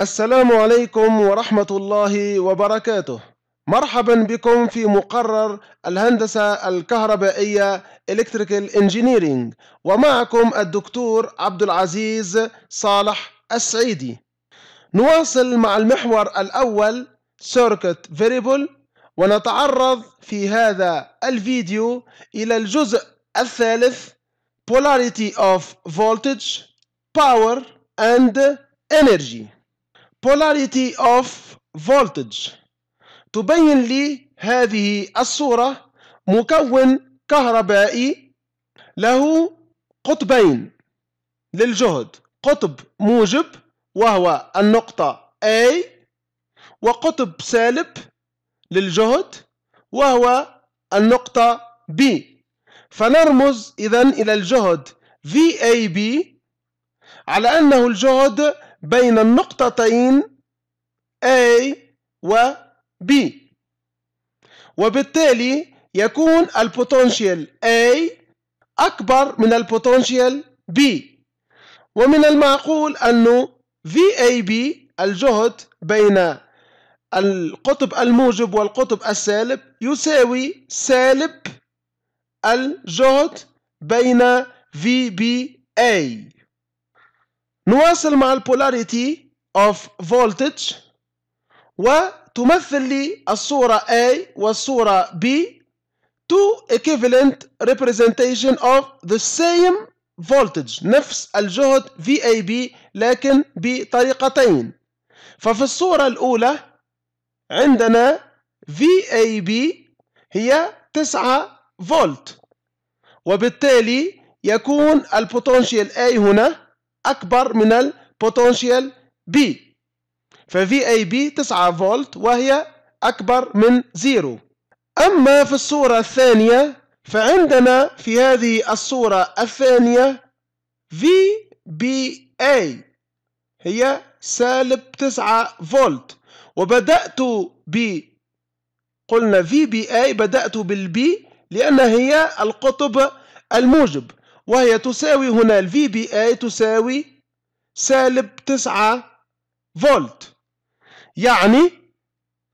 السلام عليكم ورحمة الله وبركاته مرحبا بكم في مقرر الهندسة الكهربائية Electrical Engineering ومعكم الدكتور عبد العزيز صالح السعيدي نواصل مع المحور الأول Circuit Variable ونتعرض في هذا الفيديو إلى الجزء الثالث Polarity of Voltage Power and Energy polarity of voltage تبين لي هذه الصورة مكون كهربائي له قطبين للجهد قطب موجب وهو النقطة A وقطب سالب للجهد وهو النقطة B فنرمز إذا إلى الجهد VAB على أنه الجهد بين النقطتين A و B وبالتالي يكون البوتنشال A أكبر من البوتنشال B ومن المعقول أن VAB الجهد بين القطب الموجب والقطب السالب يساوي سالب الجهد بين VBA نواصل مع البولاريتي of voltage وتمثل لي الصورة A والصورة B two equivalent representation of the same voltage نفس الجهد VAB لكن بطريقتين ففي الصورة الأولى عندنا VAB هي 9 فولت وبالتالي يكون البوتنشال A هنا أكبر من البوتنشيال بي ففي اي بي 9 فولت وهي أكبر من زيرو أما في الصورة الثانية فعندنا في هذه الصورة الثانية في بي اي هي سالب 9 فولت وبدأت ب قلنا في بي اي بدأت بالبي لأن هي القطب الموجب وهي تساوي هنا الـ بي اي تساوي سالب 9 فولت يعني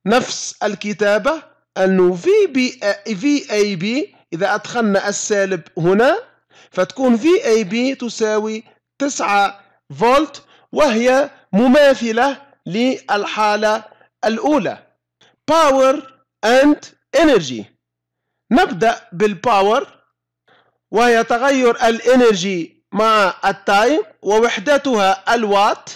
نفس الكتابة أنه في بي في اي بي إذا أدخلنا السالب هنا فتكون في اي بي تساوي 9 فولت وهي مماثلة للحالة الأولى باور أند إنرجي نبدأ بالباور وهي تغير الانرجي مع التايم ووحدتها الوات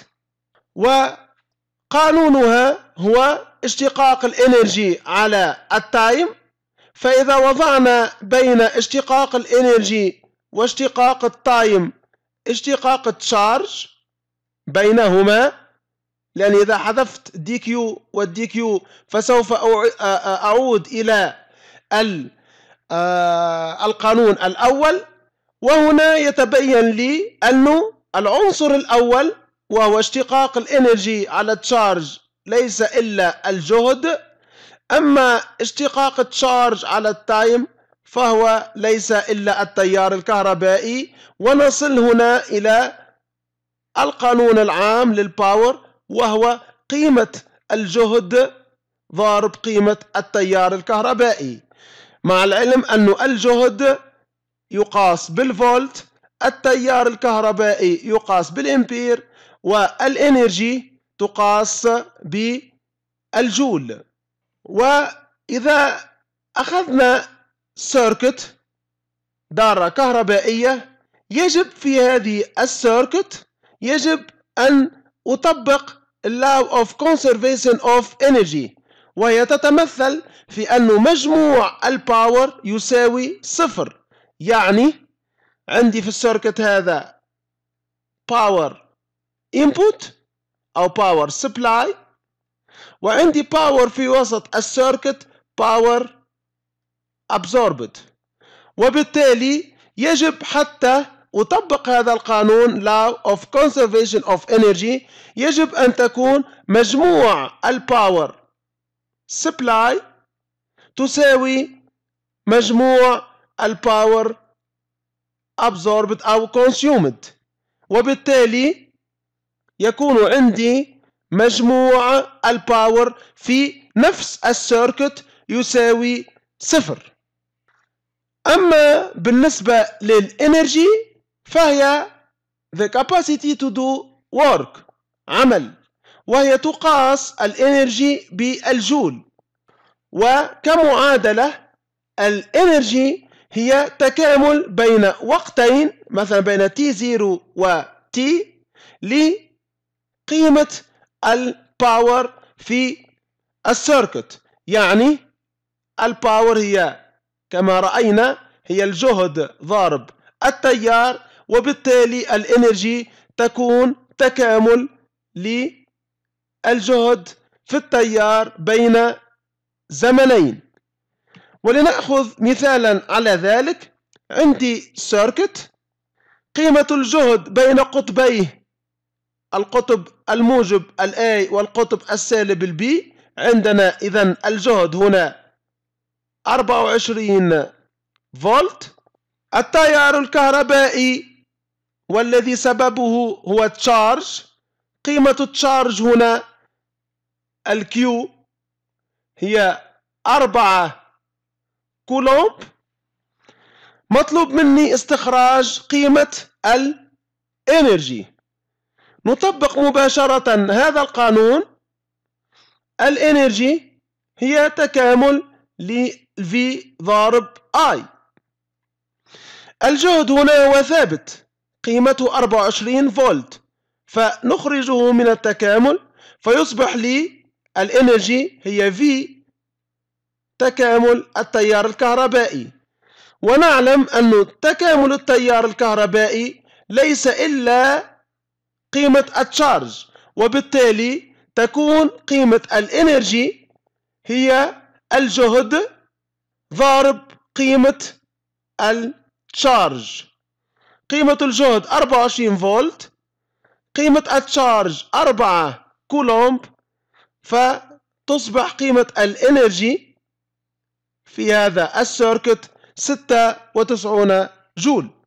وقانونها هو اشتقاق الانرجي على التايم فإذا وضعنا بين اشتقاق الانرجي واشتقاق التايم اشتقاق التشارج بينهما لأن إذا حذفت دي كيو والدي كيو فسوف أعود إلى ال آه، القانون الأول وهنا يتبين لي أنه العنصر الأول وهو اشتقاق الانرجي على تشارج ليس إلا الجهد أما اشتقاق التشارج على التايم فهو ليس إلا التيار الكهربائي ونصل هنا إلى القانون العام للباور وهو قيمة الجهد ضارب قيمة التيار الكهربائي مع العلم أنه الجهد يقاس بالفولت التيار الكهربائي يقاس بالامبير والانرجي تقاس بالجول واذا اخذنا سيركت دارة كهربائية يجب في هذه السيركت يجب ان اطبق اللاو of conservation of energy وهي تتمثل في أن مجموع الباور يساوي صفر يعني عندي في السيركت هذا باور input أو باور سبلاي وعندي باور في وسط السيركت باور absorbed وبالتالي يجب حتى أطبق هذا القانون law of conservation of energy يجب أن تكون مجموع الباور سبلاي تساوي مجموع الباور absorbed أو consumed وبالتالي يكون عندي مجموع الباور في نفس السيركت يساوي صفر أما بالنسبة للإنرجي فهي the capacity to do work عمل وهي تقاس الانرجي بالجول وكمعادلة الانرجي هي تكامل بين وقتين مثلا بين t زيرو و T لقيمة الباور في السيركت يعني الباور هي كما رأينا هي الجهد ضارب التيار وبالتالي الانرجي تكون تكامل ل الجهد في التيار بين زمنين ولنأخذ مثالا على ذلك عندي سيركت قيمة الجهد بين قطبيه القطب الموجب ال والقطب السالب ال عندنا إذا الجهد هنا 24 فولت التيار الكهربائي والذي سببه هو تشارج قيمة التشارج هنا الكيو هي أربعة كولومب مطلوب مني استخراج قيمة الانرجي نطبق مباشرة هذا القانون الانرجي هي تكامل لفي ضارب اي الجهد هنا هو ثابت قيمته 24 فولت فنخرجه من التكامل فيصبح لي الانرجي هي في تكامل التيار الكهربائي ونعلم أن تكامل التيار الكهربائي ليس إلا قيمة التشارج وبالتالي تكون قيمة الانرجي هي الجهد ضارب قيمة التشارج قيمة الجهد 24 فولت قيمة التشارج أربعة كولومب فتصبح قيمة الإنرجي في هذا السيركت ستة وتسعون جول